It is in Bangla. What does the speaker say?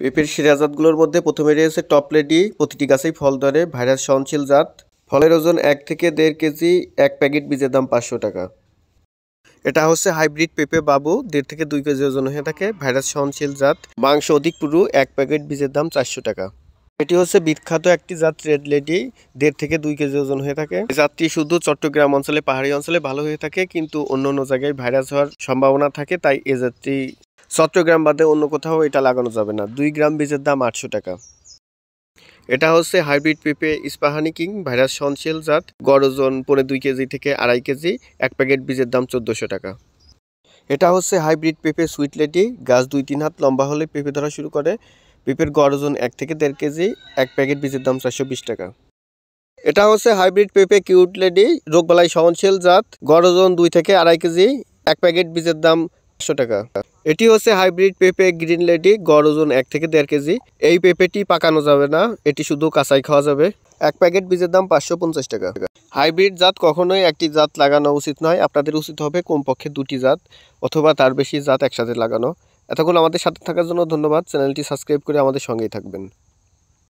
পেঁপের জাতগুলোর মধ্যে প্রথমে রয়েছে টপলেডি প্রতিটি গাছেই ফল ধরে ভাইরাস সহনশীল জাত ফলের ওজন এক থেকে দেড় কেজি এক প্যাকেট বীজের দাম পাঁচশো টাকা এটা হচ্ছে হাইব্রিড পেঁপে বাবু দেড় থেকে দুই কেজি ওজন হয়ে থাকে ভাইরাস সহনশীল জাত মাংস অধিক পুরু এক প্যাকেট বীজের দাম চারশো টাকা এটি হচ্ছে বিখ্যাত একটি জাত রেড লেডি দেড় থেকে দুই কেজি ওজন হয়ে থাকে জাতটি শুধু চট্টগ্রাম অঞ্চলে পাহাড়ি অঞ্চলে ভালো হয়ে থাকে কিন্তু অন্য অন্য জায়গায় ভাইরাস হওয়ার সম্ভাবনা থাকে তাই এ জাতটি চট্টগ্রাম বাদে অন্য কোথাও এটা লাগানো যাবে না দুই গ্রাম বীজের দাম আটশো টাকা এটা হচ্ছে হাইব্রিড পেঁপে ইস্পাহানি কিং ভাইরাস সহনশীল জাত গড় পনেরো দুই কেজি থেকে আড়াই কেজি এক প্যাকেট বীজের দাম চোদ্দোশো টাকা এটা হচ্ছে হাইব্রিড পেঁপে সুইট লেডি গাছ দুই তিন হাত লম্বা হলে পেঁপে ধরা শুরু করে পেঁপের গড় ওজন এক থেকে দেড় কেজি এক প্যাকেট বীজের দাম চারশো বিশ টাকা এটা হচ্ছে হাইব্রিড পেঁপে কিউট লেডি রোগবালাই সহনশীল জাত গড় দুই থেকে আড়াই কেজি এক প্যাকেট বীজের দাম একশো টাকা এটি হচ্ছে হাইব্রিড পেঁপে গ্রিন লেডি গড় ওজন এক থেকে দেড় কেজি এই পেঁপেটি পাকানো যাবে না এটি শুধু কাঁচাই খাওয়া যাবে এক প্যাকেট বীজের দাম পাঁচশো পঞ্চাশ টাকা হাইব্রিড জাত কখনোই একটি জাত লাগানো উচিত নয় আপনাদের উচিত হবে কমপক্ষে দুটি জাত অথবা তার বেশি জাত একসাথে লাগানো এতক্ষণ আমাদের সাথে থাকার জন্য ধন্যবাদ চ্যানেলটি সাবস্ক্রাইব করে আমাদের সঙ্গেই থাকবেন